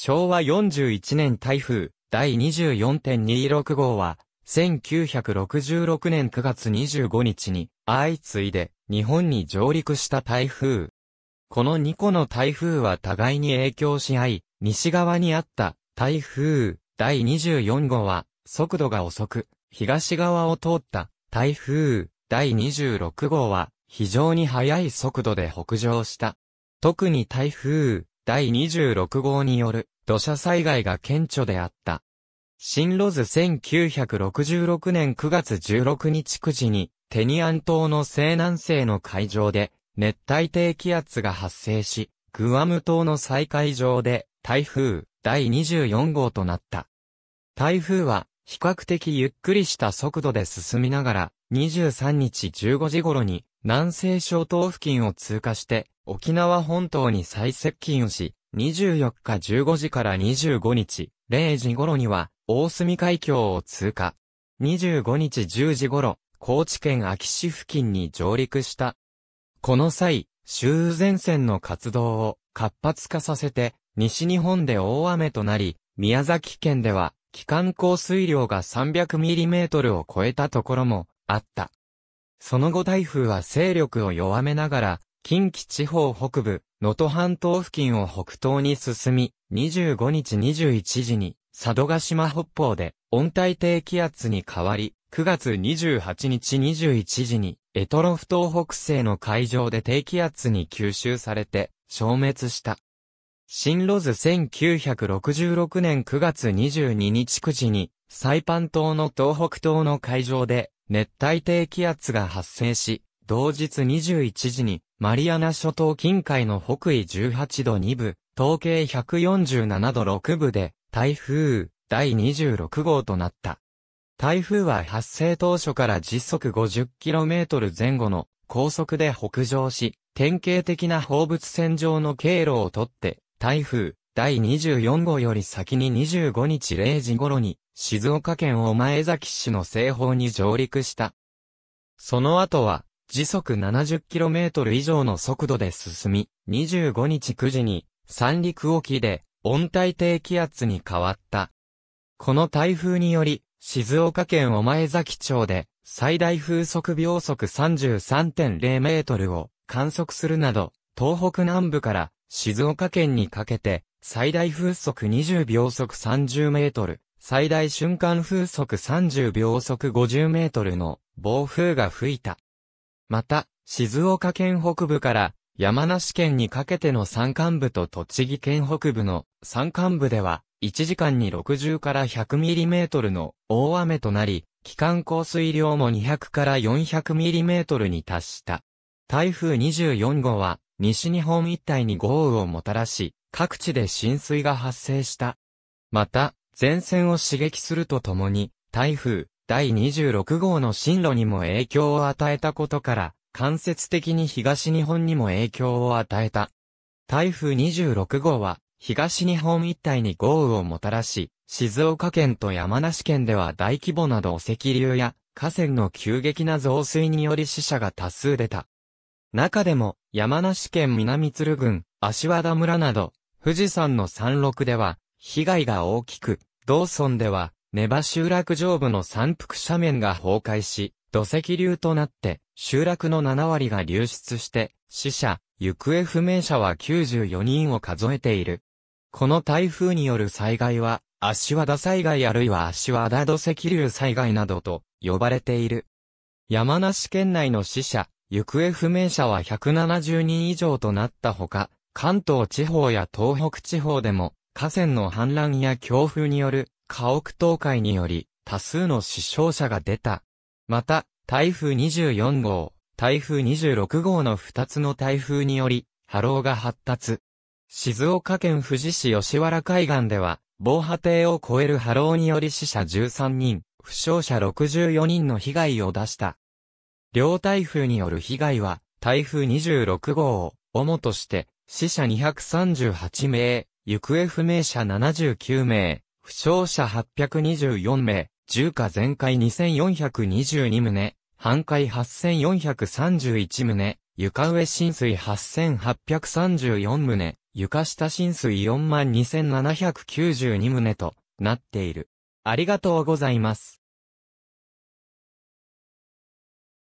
昭和41年台風第24.26号は、1966年9月25日に相次いで日本に上陸した台風。この2個の台風は互いに影響し合い、西側にあった台風第24号は速度が遅く、東側を通った台風第26号は非常に速い速度で北上した。特に台風第26号による土砂災害が顕著であった。新ロズ1966年9月16日9時に、テニアン島の西南西の海上で、熱帯低気圧が発生し、グアム島の再海上で、台風第24号となった。台風は、比較的ゆっくりした速度で進みながら、23日15時頃に南西諸島付近を通過して沖縄本島に最接近をし、24日15時から25日0時頃には大隅海峡を通過。25日10時頃、高知県秋市付近に上陸した。この際、周辺前線の活動を活発化させて、西日本で大雨となり、宮崎県では、期間降水量が 300mm を超えたところもあった。その後台風は勢力を弱めながら、近畿地方北部、能登半島付近を北東に進み、25日21時に、佐渡島北方で温帯低気圧に変わり、9月28日21時に、エトロフ島北西の海上で低気圧に吸収されて、消滅した。新ロズ1966年9月22日9時に、サイパン島の東北東の海上で熱帯低気圧が発生し、同日21時に、マリアナ諸島近海の北緯18度2部、統計147度6部で、台風、第26号となった。台風は発生当初から時速 50km 前後の高速で北上し、典型的な放物線上の経路をとって、台風、第24号より先に25日0時頃に静岡県御前崎市の西方に上陸した。その後は、時速 70km 以上の速度で進み、25日9時に、三陸沖で、温帯低気圧に変わった。この台風により、静岡県御前崎町で、最大風速秒速33.0メートルを観測するなど、東北南部から静岡県にかけて、最大風速20秒速30メートル、最大瞬間風速30秒速50メートルの暴風が吹いた。また、静岡県北部から山梨県にかけての山間部と栃木県北部の山間部では、1時間に60から100ミリメートルの大雨となり、期間降水量も200から400ミリメートルに達した。台風24号は、西日本一帯に豪雨をもたらし、各地で浸水が発生した。また、前線を刺激するとともに、台風第26号の進路にも影響を与えたことから、間接的に東日本にも影響を与えた。台風26号は、東日本一帯に豪雨をもたらし、静岡県と山梨県では大規模な土石流や河川の急激な増水により死者が多数出た。中でも山梨県南鶴郡、足和田村など、富士山の山麓では被害が大きく、道村では、ネバ集落上部の山腹斜面が崩壊し、土石流となって、集落の7割が流出して、死者、行方不明者は94人を数えている。この台風による災害は、足和田災害あるいは足和田土石流災害などと呼ばれている。山梨県内の死者、行方不明者は170人以上となったほか、関東地方や東北地方でも河川の氾濫や強風による家屋倒壊により多数の死傷者が出た。また、台風24号、台風26号の2つの台風により波浪が発達。静岡県富士市吉原海岸では、防波堤を超える波浪により死者13人、負傷者64人の被害を出した。両台風による被害は、台風26号を主として、死者238名、行方不明者79名、負傷者824名、重火全壊2422棟、半壊8431棟、床上浸水8834棟、床下浸水42792棟となっている。ありがとうございます。